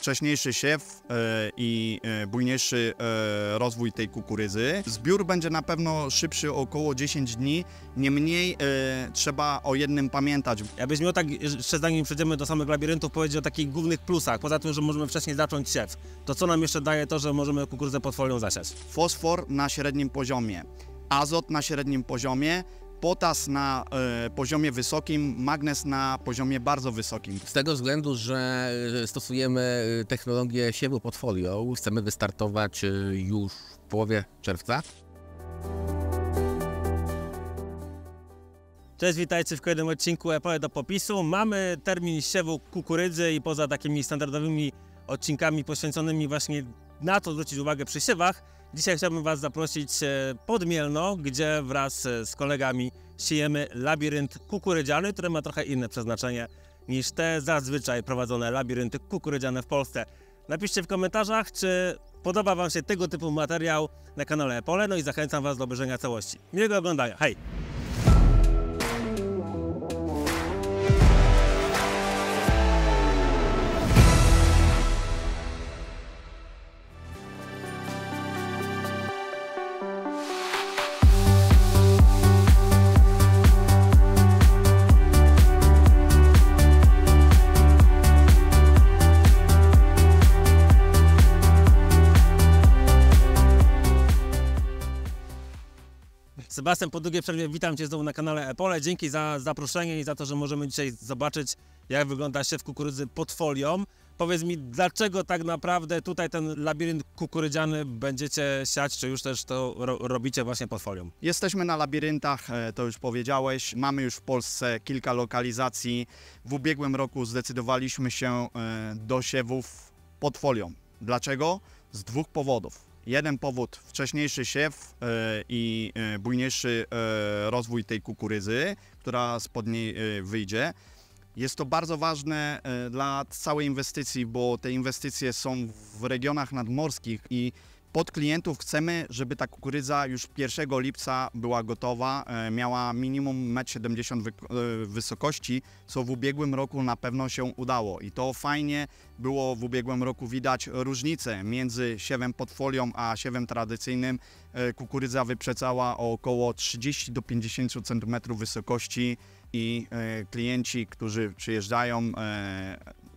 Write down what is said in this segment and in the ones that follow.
wcześniejszy siew e, i e, bujniejszy e, rozwój tej kukurydzy. Zbiór będzie na pewno szybszy około 10 dni, niemniej trzeba o jednym pamiętać. Ja byś miał tak, jeszcze zanim przejdziemy do samych labiryntów, powiedzieć o takich głównych plusach, poza tym, że możemy wcześniej zacząć siew. To co nam jeszcze daje to, że możemy kukurydzę pod folią zasiać? Fosfor na średnim poziomie, azot na średnim poziomie, potas na e, poziomie wysokim, magnes na poziomie bardzo wysokim. Z tego względu, że e, stosujemy e, technologię siewu portfolio, chcemy wystartować już w połowie czerwca. Cześć, witajcie w kolejnym odcinku Epoe do popisu. Mamy termin siewu kukurydzy i poza takimi standardowymi odcinkami poświęconymi właśnie na to zwrócić uwagę przy siewach, Dzisiaj chciałbym Was zaprosić e, pod Mielno, gdzie wraz e, z kolegami siejemy labirynt kukurydziany, który ma trochę inne przeznaczenie niż te zazwyczaj prowadzone labirynty kukurydziane w Polsce. Napiszcie w komentarzach, czy podoba Wam się tego typu materiał na kanale Pole, no i zachęcam Was do obejrzenia całości. Miłego oglądania, hej! Sebastian, po długiej przerwie witam Cię znowu na kanale Epole. Dzięki za zaproszenie i za to, że możemy dzisiaj zobaczyć, jak wygląda siew kukurydzy pod folią. Powiedz mi, dlaczego tak naprawdę tutaj ten labirynt kukurydziany będziecie siać, czy już też to ro robicie właśnie pod folią? Jesteśmy na labiryntach, e, to już powiedziałeś. Mamy już w Polsce kilka lokalizacji. W ubiegłym roku zdecydowaliśmy się e, do siewów pod folią. Dlaczego? Z dwóch powodów jeden powód wcześniejszy siew e, i e, bujniejszy e, rozwój tej kukurydzy, która spod niej wyjdzie. Jest to bardzo ważne dla całej inwestycji, bo te inwestycje są w regionach nadmorskich i pod klientów chcemy, żeby ta kukurydza już 1 lipca była gotowa, e, miała minimum 1,70 m e, wysokości, co w ubiegłym roku na pewno się udało. I to fajnie było w ubiegłym roku widać różnicę między siewem pod folią a siewem tradycyjnym. E, kukurydza wyprzedzała o około 30 do 50 cm wysokości i klienci, którzy przyjeżdżają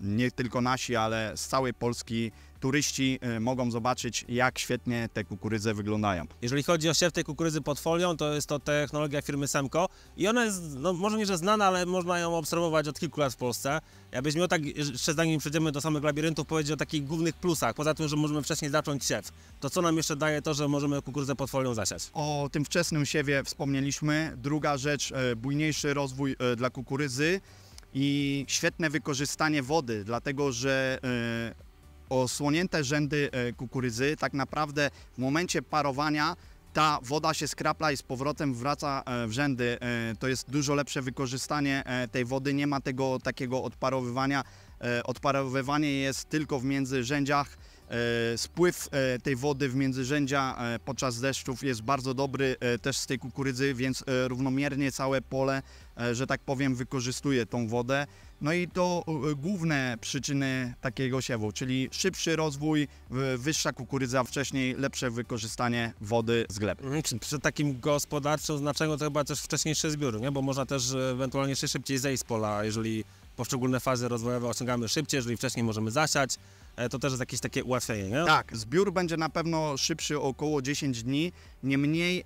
nie tylko nasi, ale z całej Polski turyści y, mogą zobaczyć, jak świetnie te kukurydze wyglądają. Jeżeli chodzi o siew tej kukurydzy pod folią, to jest to technologia firmy Semco i ona jest, no, może nie, że znana, ale można ją obserwować od kilku lat w Polsce. Ja byś miał tak, jeszcze zanim przejdziemy do samych labiryntów, powiedzieć o takich głównych plusach, poza tym, że możemy wcześniej zacząć siew. To co nam jeszcze daje to, że możemy kukurydzę pod folią zasiać? O tym wczesnym siewie wspomnieliśmy. Druga rzecz, e, bujniejszy rozwój e, dla kukurydzy i świetne wykorzystanie wody, dlatego że e, osłonięte rzędy e, kukurydzy tak naprawdę w momencie parowania ta woda się skrapla i z powrotem wraca e, w rzędy. To jest dużo lepsze wykorzystanie tej wody, nie ma tego takiego odparowywania. Odparowywanie jest tylko w międzyrzędziach E, spływ e, tej wody w międzyrzędzia e, podczas deszczów jest bardzo dobry też z tej kukurydzy, więc równomiernie całe pole, że tak powiem, wykorzystuje tą wodę. No i to główne przyczyny takiego siewu, czyli szybszy rozwój, wyższa kukurydza, wcześniej lepsze wykorzystanie wody z gleby. Mm, przy takim gospodarczym znaczeniu to chyba też wcześniejsze zbiory, nie? bo można też ewentualnie szybciej zejść z pola, jeżeli poszczególne fazy rozwojowe osiągamy szybciej, jeżeli wcześniej możemy zasiać, e, to też jest jakieś takie ułatwienie, nie? Tak, zbiór będzie na pewno szybszy około 10 dni, niemniej e,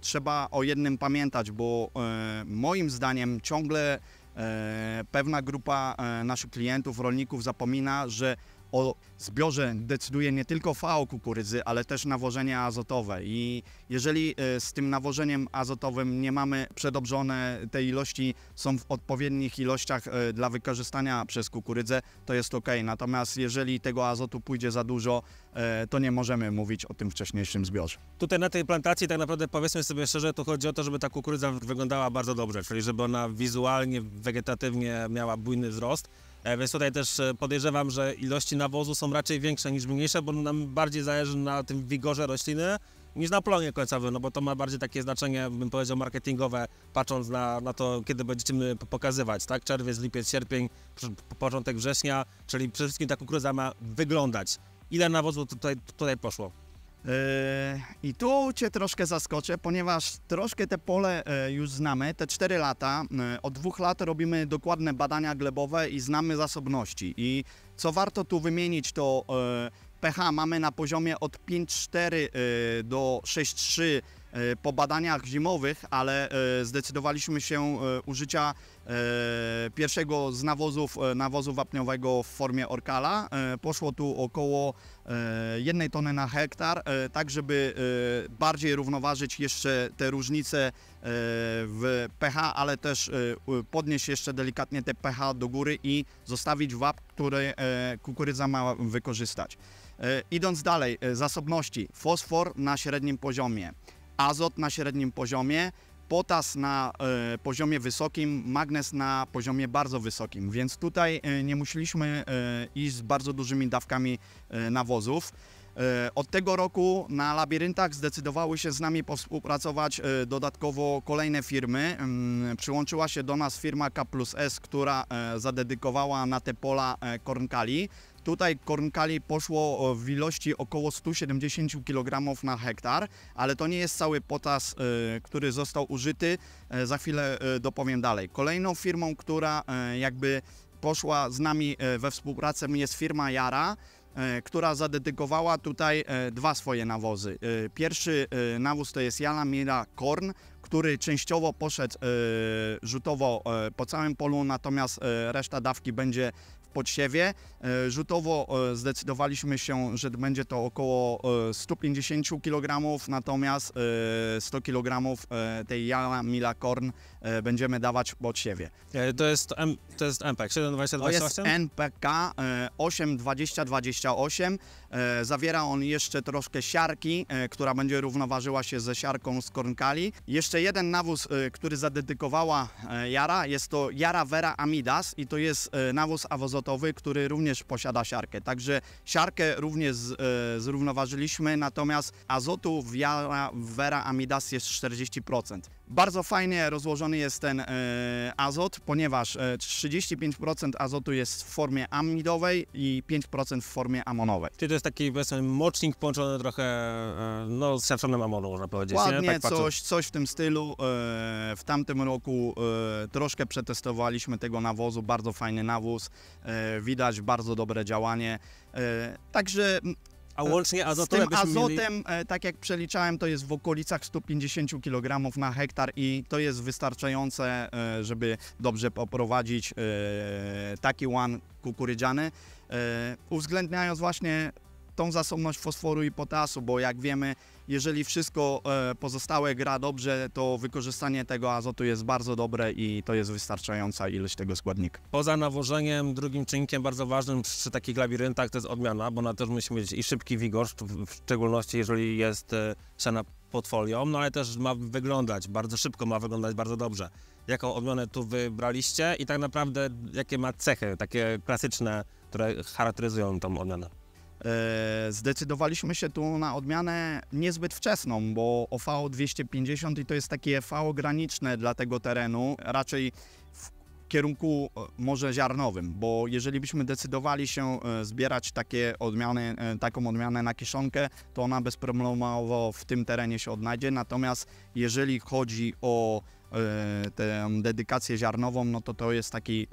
trzeba o jednym pamiętać, bo e, moim zdaniem ciągle e, pewna grupa e, naszych klientów, rolników zapomina, że o zbiorze decyduje nie tylko fał kukurydzy, ale też nawożenie azotowe. I jeżeli e, z tym nawożeniem azotowym nie mamy przedobrzone, te ilości są w odpowiednich ilościach e, dla wykorzystania przez kukurydzę, to jest ok. Natomiast jeżeli tego azotu pójdzie za dużo, e, to nie możemy mówić o tym wcześniejszym zbiorze. Tutaj na tej plantacji tak naprawdę powiedzmy sobie szczerze, to chodzi o to, żeby ta kukurydza wyglądała bardzo dobrze, czyli żeby ona wizualnie, wegetatywnie miała bujny wzrost. E, więc tutaj też e, podejrzewam, że ilości nawozu są raczej większe niż mniejsze, bo nam bardziej zależy na tym wigorze rośliny niż na plonie końcowym, no bo to ma bardziej takie znaczenie, bym powiedział, marketingowe, patrząc na, na to, kiedy będziemy pokazywać, tak? Czerwiec, lipiec, sierpień, początek września, czyli przede wszystkim ta kukurydza ma wyglądać. Ile nawozu tutaj, tutaj poszło? Yy, I tu Cię troszkę zaskoczę, ponieważ troszkę te pole yy, już znamy, te 4 lata. Yy, od dwóch lat robimy dokładne badania glebowe i znamy zasobności. I co warto tu wymienić, to pH mamy na poziomie od 5,4 do 6,3 E, po badaniach zimowych, ale e, zdecydowaliśmy się e, użycia pierwszego z nawozów, nawozu wapniowego w formie Orkala. Poszło tu około jednej tony na hektar, tak żeby bardziej równoważyć jeszcze te różnice w pH, ale też podnieść jeszcze delikatnie te pH do góry i zostawić wap, który kukurydza ma wykorzystać. Idąc dalej, zasobności. Fosfor na średnim poziomie azot na średnim poziomie, potas na e, poziomie wysokim, magnes na poziomie bardzo wysokim, więc tutaj e, nie musieliśmy e, iść z bardzo dużymi dawkami nawozów. Od tego roku na labiryntach zdecydowały się z nami współpracować dodatkowo kolejne firmy. Mm, przyłączyła się do nas firma K+S, która zadedykowała na te pola kornkali. Tutaj kornkali poszło w ilości około 170 kg na hektar, ale to nie jest cały potas, e, który został użyty. E, za chwilę e, dopowiem dalej. Kolejną firmą, która jakby poszła z nami we współpracę jest firma Jara, która zadedykowała tutaj dwa swoje nawozy. Pierwszy nawóz to jest Jala Mira Korn, który częściowo poszedł rzutowo po całym polu, natomiast reszta dawki będzie pod siebie. E, rzutowo e, zdecydowaliśmy się, że będzie to około 150 e, kg, natomiast 100 kg tej jana Mila Korn będziemy dawać pod siebie. To jest, to jest MPK 72028? To jest NPK 82028. Zawiera on jeszcze troszkę siarki, która będzie równoważyła się ze siarką z kornkali. Jeszcze jeden nawóz, który zadedykowała Jara, jest to Jara Vera Amidas i to jest nawóz awozotowy obrotowy, który również posiada siarkę. Także siarkę również z, e, zrównoważyliśmy, natomiast azotu w Vera Amidas jest 40%. Bardzo fajnie rozłożony jest ten e, azot, ponieważ 35% e, azotu jest w formie amidowej i 5% w formie amonowej. Czyli to jest taki mocznik połączony trochę e, no, z siarczonym amonu, można powiedzieć. Ładnie, nie? Tak coś, coś w tym stylu. W tamtym roku troszkę przetestowaliśmy tego nawozu, bardzo fajny nawóz, widać bardzo dobre działanie. Także a łącznie azotem? Z tym azotem, mieli... tak jak przeliczałem, to jest w okolicach 150 kg na hektar i to jest wystarczające, e, żeby dobrze poprowadzić e, taki łan kukurydziany, e, uwzględniając właśnie tą zasobność fosforu i potasu, bo jak wiemy, jeżeli wszystko e, pozostałe gra dobrze, to wykorzystanie tego azotu jest bardzo dobre i to jest wystarczająca ilość tego składnika. Poza nawożeniem, drugim czynnikiem bardzo ważnym przy takich labiryntach to jest odmiana, bo na to musimy mieć i szybki wigor, w szczególności jeżeli jest szana e, pod folią, no ale też ma wyglądać, bardzo szybko ma wyglądać bardzo dobrze. Jaką odmianę tu wybraliście i tak naprawdę jakie ma cechy, takie klasyczne, które charakteryzują tą odmianę? E, zdecydowaliśmy się tu na odmianę niezbyt wczesną, bo OV 250 i to jest takie V graniczne dla tego terenu, raczej w kierunku e, może ziarnowym, bo jeżeli byśmy decydowali się e, zbierać takie odmiany, taką odmianę na kiszonkę, to ona bezproblemowo w tym terenie się odnajdzie, natomiast jeżeli chodzi o tę dedykację ziarnową, no to to jest taki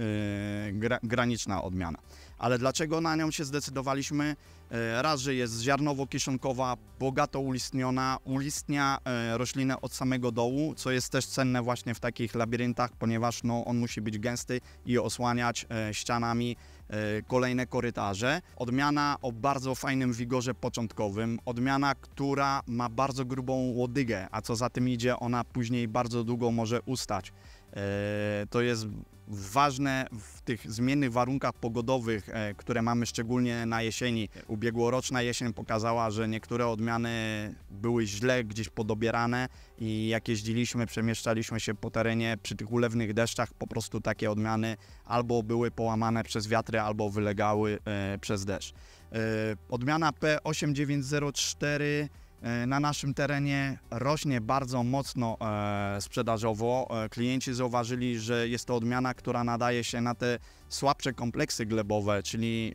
graniczna odmiana. Ale dlaczego na nią się zdecydowaliśmy? E, raz, że jest ziarnowo-kiszonkowa, bogato ulistniona, ulistnia e, roślinę od samego dołu, co jest też cenne właśnie w takich labiryntach, ponieważ no, on musi być gęsty i osłaniać e, ścianami kolejne korytarze. Odmiana o bardzo fajnym wigorze początkowym, odmiana, która ma bardzo grubą łodygę, a co za tym idzie, ona później bardzo długo może ustać. To jest ważne w tych zmiennych warunkach pogodowych, e, które mamy szczególnie na jesieni. Ubiegłoroczna jesień pokazała, że niektóre odmiany były źle gdzieś podobierane i jak jeździliśmy, przemieszczaliśmy się po terenie przy tych ulewnych deszczach, po prostu takie odmiany albo były połamane przez wiatry, albo wylegały e, przez deszcz. E, odmiana P8904 E, na naszym terenie rośnie bardzo mocno e, sprzedażowo. E, klienci zauważyli, że jest to odmiana, która nadaje się na te słabsze kompleksy glebowe, czyli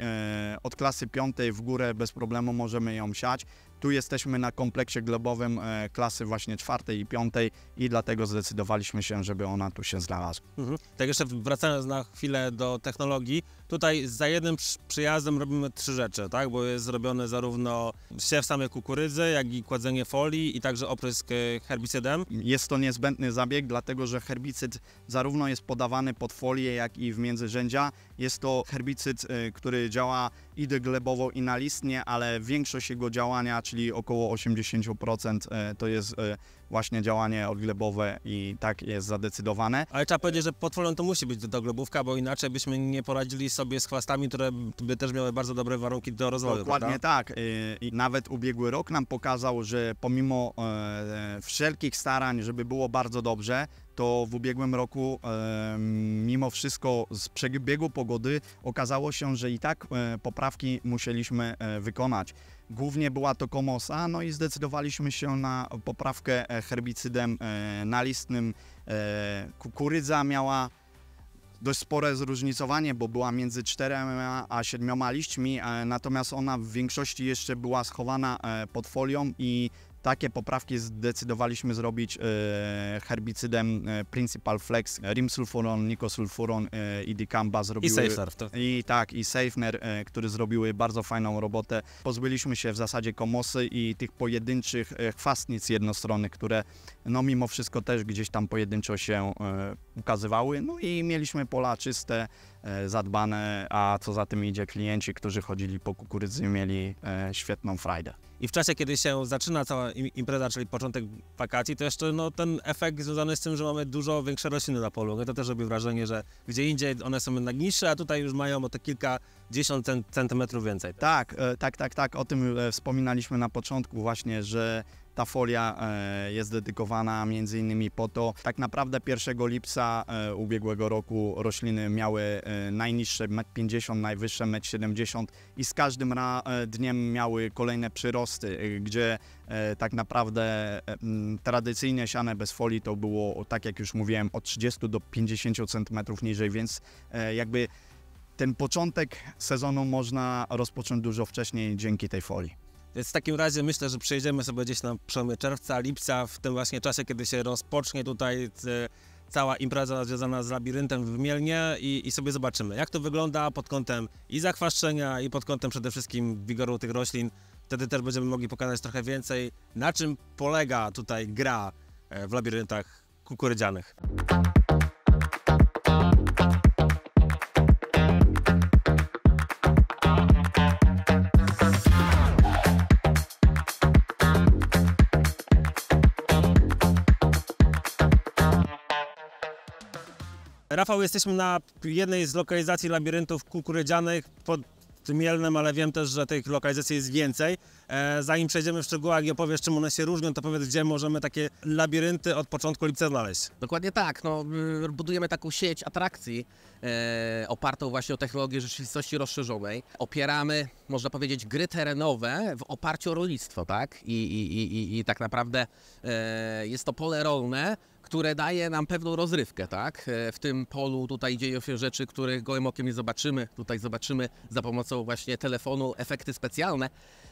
od klasy piątej w górę bez problemu możemy ją siać. Tu jesteśmy na kompleksie globowym e, klasy właśnie czwartej i piątej i dlatego zdecydowaliśmy się, żeby ona tu się znalazła. Mhm. Tak jeszcze wracając na chwilę do technologii, tutaj za jednym przyjazdem robimy trzy rzeczy, tak? bo jest zrobione zarówno siew samej kukurydzy, jak i kładzenie folii i także oprysk e, herbicydem. Jest to niezbędny zabieg, dlatego że herbicyd zarówno jest podawany pod folię, jak i w międzyrzędzia. Jest to herbicyd, e, który działa idy glebowo i nalistnie, ale większość jego działania, czyli około 80% e, to jest e, właśnie działanie odglebowe i tak jest zadecydowane. Ale trzeba powiedzieć, że potworem to musi być globówka, bo inaczej byśmy nie poradzili sobie z chwastami, które by też miały bardzo dobre warunki do rozwoju. Dokładnie prawda? tak. Y, I nawet ubiegły rok nam pokazał, że pomimo e, wszelkich starań, żeby było bardzo dobrze, to w ubiegłym roku e, mimo wszystko z przebiegu pogody okazało się, że i tak e, poprawki musieliśmy wykonać. Głównie była to komosa, no i zdecydowaliśmy się na poprawkę e, herbicydem e, nalistnym. E, Kukurydza miała dość spore zróżnicowanie, bo była między czterema a siedmioma liśćmi, natomiast ona w większości jeszcze była schowana pod folią i takie poprawki zdecydowaliśmy zrobić e, herbicydem e, Principal Flex, e, rimsulfuron, nicosulfuron i dicamba zrobiły... I Safer. To... I tak, i SafeNer, który zrobiły bardzo fajną robotę. Pozbyliśmy się w zasadzie komosy i tych pojedynczych chwastnic jednostronnych, które no mimo wszystko też gdzieś tam pojedynczo się ukazywały. No i mieliśmy pola czyste, zadbane, a co za tym idzie klienci, którzy chodzili po kukurydzy mieli świetną frajdę. I w czasie, kiedy się zaczyna cała impreza, czyli początek wakacji, to jeszcze no, ten efekt związany z tym, że mamy dużo większe rośliny na polu. No to też robi wrażenie, że gdzie indziej one są jednak niższe, a tutaj już mają o te kilkadziesiąt centymetrów więcej. Tak, tak, e, tak, tak, tak. O tym e, wspominaliśmy na początku właśnie, że ta folia e, jest dedykowana między innymi po to, tak naprawdę 1 lipca e, ubiegłego roku rośliny miały e, najniższe 1,50 m, najwyższe 1,70 m i z każdym dniem miały kolejne przyrosty, gdzie tak naprawdę tradycyjnie siane bez folii to było, tak jak już mówiłem, od 30 do 50 cm niżej, więc jakby ten początek sezonu można rozpocząć dużo wcześniej dzięki tej folii. Więc w takim razie myślę, że przejdziemy sobie gdzieś na przełomie czerwca, lipca, w tym właśnie czasie, kiedy się rozpocznie tutaj e, cała impreza związana z labiryntem w Mielnie i, i sobie zobaczymy, jak to wygląda pod kątem i zakwaszczenia, i pod kątem przede wszystkim wigoru tych roślin. Wtedy też będziemy mogli pokazać trochę więcej, na czym polega tutaj gra e, w labiryntach kukurydzianych. Rafał, jesteśmy na jednej z lokalizacji labiryntów kukurydzianych pod Mielnem, ale wiem też, że tych lokalizacji jest więcej. E, zanim przejdziemy w szczegółach i opowiesz, czym one się różnią, to powiedz, gdzie możemy takie labirynty od początku lipca znaleźć. Dokładnie tak. No, y, budujemy taką sieć atrakcji e, opartą właśnie o technologię rzeczywistości rozszerzonej. Opieramy, można powiedzieć, gry terenowe w oparciu o rolnictwo, tak? I, i, i, i tak naprawdę e, jest to pole rolne, które daje nam pewną rozrywkę, tak? E, w tym polu tutaj dzieją się rzeczy, których gołym okiem nie zobaczymy. Tutaj zobaczymy za pomocą właśnie telefonu efekty specjalne.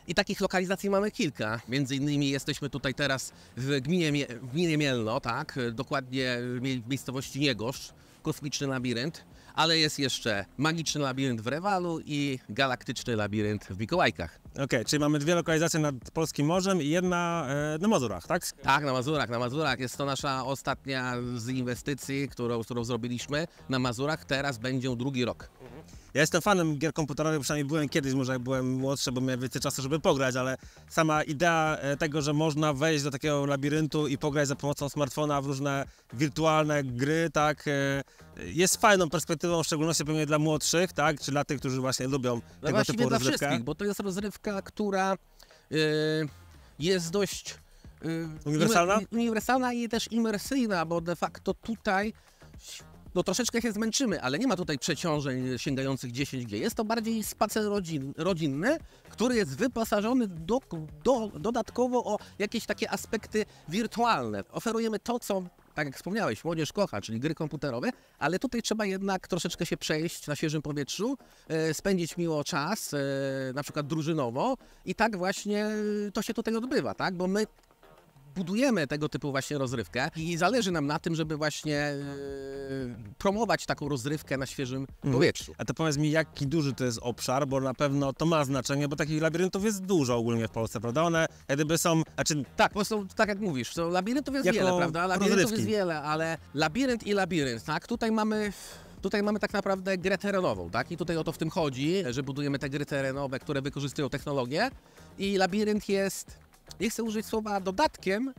I takich lokalizacji mamy kilka. Między innymi jesteśmy tutaj teraz w gminie, w gminie Mielno, tak? E, dokładnie w miejscowości Niegosz kosmiczny labirynt, ale jest jeszcze magiczny labirynt w Rewalu i galaktyczny labirynt w Mikołajkach. Okej, okay, czyli mamy dwie lokalizacje nad Polskim Morzem i jedna e, na Mazurach, tak? Tak, na Mazurach, na Mazurach. Jest to nasza ostatnia z inwestycji, którą, którą zrobiliśmy na Mazurach. Teraz będzie drugi rok. Mhm. Ja jestem fanem gier komputerowych, przynajmniej byłem kiedyś, może jak byłem młodszy, bo miałem więcej czasu, żeby pograć, ale sama idea e, tego, że można wejść do takiego labiryntu i pograć za pomocą smartfona w różne wirtualne gry, tak, e, jest fajną perspektywą, w szczególności pewnie dla młodszych, tak, czy dla tych, którzy właśnie lubią no tego typu dla rozrywkę. wszystkich, bo to jest rozrywka, która yy, jest dość... Yy, uniwersalna? Im, uniwersalna i też imersyjna, bo de facto tutaj no troszeczkę się zmęczymy, ale nie ma tutaj przeciążeń sięgających 10G. Jest to bardziej spacer rodzin, rodzinny, który jest wyposażony do, do, dodatkowo o jakieś takie aspekty wirtualne. Oferujemy to, co tak jak wspomniałeś, młodzież kocha, czyli gry komputerowe, ale tutaj trzeba jednak troszeczkę się przejść na świeżym powietrzu, e, spędzić miło czas, e, na przykład drużynowo i tak właśnie to się tutaj odbywa, tak? Bo my budujemy tego typu właśnie rozrywkę i zależy nam na tym, żeby właśnie yy, promować taką rozrywkę na świeżym mhm. powietrzu. A to powiedz mi, jaki duży to jest obszar, bo na pewno to ma znaczenie, bo takich labiryntów jest dużo ogólnie w Polsce, prawda? One gdyby są, znaczy... Tak, bo są, tak jak mówisz, to labiryntów jest wiele, prawda? Labiryntów rozrywki. jest wiele, ale labirynt i labirynt, tak? Tutaj mamy... Tutaj mamy tak naprawdę grę terenową, tak? I tutaj o to w tym chodzi, że budujemy te gry terenowe, które wykorzystują technologię i labirynt jest nie chcę użyć słowa dodatkiem,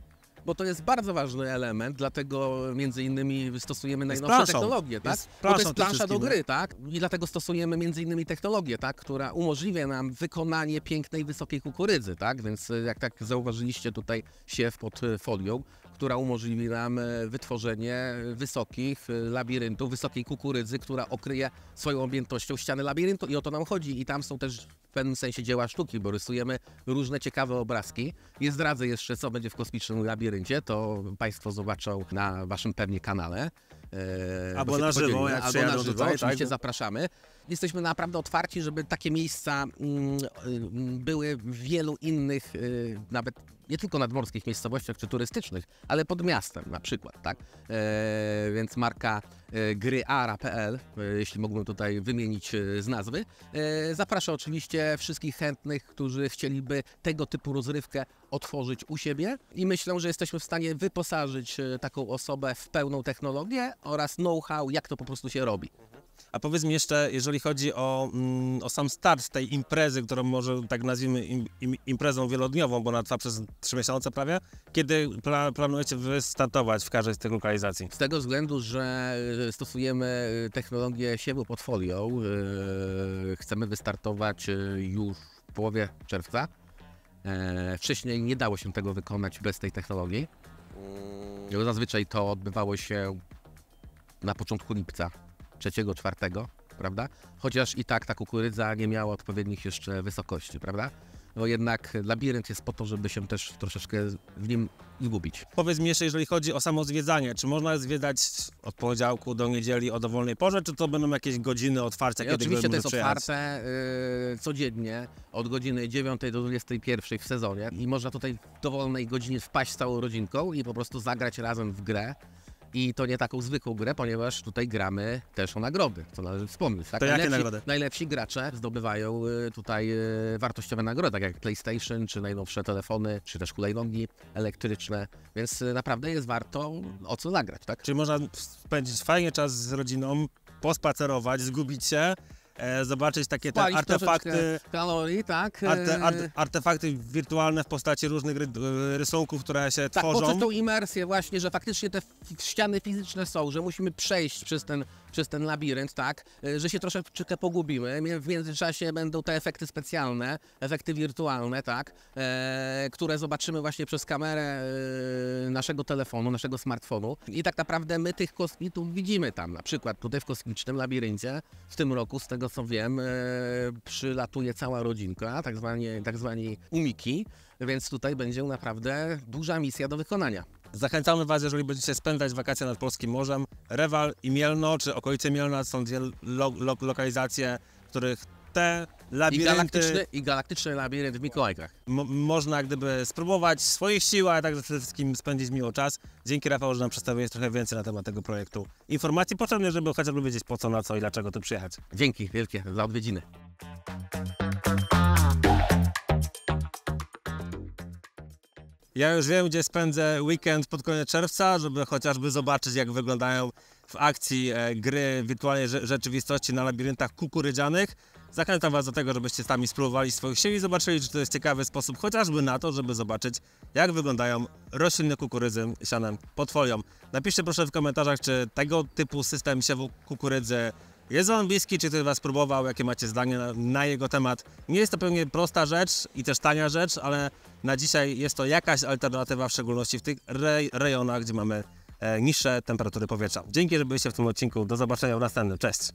bo to jest bardzo ważny element, dlatego między innymi stosujemy najnowsze planszą. technologie, tak? Jest bo to jest plansza do gry, no. tak? I dlatego stosujemy między innymi technologię, tak? która umożliwia nam wykonanie pięknej, wysokiej kukurydzy, tak? Więc e, jak tak zauważyliście tutaj siew pod e, folią, która umożliwi nam e, wytworzenie wysokich e, labiryntów, wysokiej kukurydzy, która okryje swoją objętością ściany labiryntu i o to nam chodzi. I tam są też w pewnym sensie dzieła sztuki, bo rysujemy różne ciekawe obrazki. Nie zdradzę jeszcze, co będzie w kosmicznym labiryncie, to Państwo zobaczą na Waszym pewnie kanale. Eee, albo na żywo, jak albo na żywo, oczywiście tak? zapraszamy. Jesteśmy naprawdę otwarci, żeby takie miejsca mm, y, były w wielu innych, y, nawet nie tylko nadmorskich miejscowościach czy turystycznych, ale pod miastem na przykład, tak? Eee, więc marka E, gryara.pl, e, jeśli mógłbym tutaj wymienić e, z nazwy. Zapraszam oczywiście wszystkich chętnych, którzy chcieliby tego typu rozrywkę otworzyć u siebie i myślę, że jesteśmy w stanie wyposażyć taką osobę w pełną technologię oraz know-how, jak to po prostu się robi. A powiedz mi jeszcze, jeżeli chodzi o, mm, o sam start tej imprezy, którą może tak nazwijmy im, im, imprezą wielodniową, bo ona trwa przez 3 miesiące prawie, kiedy pla, planujecie wystartować w każdej z tych lokalizacji? Z tego względu, że e, stosujemy e, technologię siebu portfolio, yy, chcemy wystartować już w połowie czerwca. Yy, wcześniej nie dało się tego wykonać bez tej technologii. Mm. Zazwyczaj to odbywało się na początku lipca trzeciego, czwartego, prawda? Chociaż i tak ta kukurydza nie miała odpowiednich jeszcze wysokości, prawda? bo jednak labirynt jest po to, żeby się też troszeczkę w nim zgubić. Powiedz mi jeszcze, jeżeli chodzi o samo zwiedzanie, czy można zwiedzać od poniedziałku do niedzieli o dowolnej porze, czy to będą jakieś godziny otwarcia, kiedy Oczywiście to jest przyjechać? otwarte yy, codziennie od godziny 9 do 21 w sezonie i można tutaj w dowolnej godzinie wpaść z całą rodzinką i po prostu zagrać razem w grę i to nie taką zwykłą grę, ponieważ tutaj gramy też o nagrody, co należy wspomnieć. Tak? To najlepsi, jakie nagrody? Najlepsi gracze zdobywają y, tutaj y, wartościowe nagrody, tak jak PlayStation, czy najnowsze telefony, czy też hulajnogi elektryczne, więc y, naprawdę jest warto o co nagrać, tak? Czyli można spędzić fajnie czas z rodziną, pospacerować, zgubić się, E, zobaczyć takie te artefakty. Kalorii, tak. Arte, e, artefakty wirtualne w postaci różnych ry, e, rysunków, które się tak, tworzą. Tak, tą imersję właśnie, że faktycznie te ściany fizyczne są, że musimy przejść przez ten, przez ten labirynt, tak, że się troszeczkę pogubimy. W międzyczasie będą te efekty specjalne, efekty wirtualne, tak, e, które zobaczymy właśnie przez kamerę naszego telefonu, naszego smartfonu i tak naprawdę my tych kosmitów widzimy tam. Na przykład tutaj w kosmicznym labiryncie w tym roku, z tego co wiem, e, przylatuje cała rodzinka, tak zwani, tak zwani umiki, więc tutaj będzie naprawdę duża misja do wykonania. Zachęcamy Was, jeżeli będziecie spędzać wakacje nad Polskim Morzem. Rewal i Mielno, czy okolice Mielna są dwie lo lo lokalizacje, w których te labirynty... I y, galaktyczny, i galaktyczny labirynt w Mikołajkach. Mo można gdyby spróbować swoich sił, a także przede wszystkim spędzić miło czas. Dzięki Rafał, że nam przedstawiłeś trochę więcej na temat tego projektu. Informacji potrzebne, żeby chociażby wiedzieć po co, na co i dlaczego tu przyjechać. Dzięki wielkie za odwiedziny. Ja już wiem, gdzie spędzę weekend pod koniec czerwca, żeby chociażby zobaczyć, jak wyglądają w akcji e, gry wirtualnej rzeczywistości na labiryntach kukurydzianych. Zachęcam Was do tego, żebyście sami spróbowali swoich sił i zobaczyli, czy to jest ciekawy sposób chociażby na to, żeby zobaczyć, jak wyglądają rośliny kukurydzy sianem pod folią. Napiszcie proszę w komentarzach, czy tego typu system siewu kukurydzy jest on bliski, czy ktoś Was próbował, jakie macie zdanie na, na, jego temat. Nie jest to pewnie prosta rzecz i też tania rzecz, ale na dzisiaj jest to jakaś alternatywa, w szczególności w tych rej rejonach, gdzie mamy e, niższe temperatury powietrza. Dzięki, że byliście w tym odcinku. Do zobaczenia w następnym. Cześć!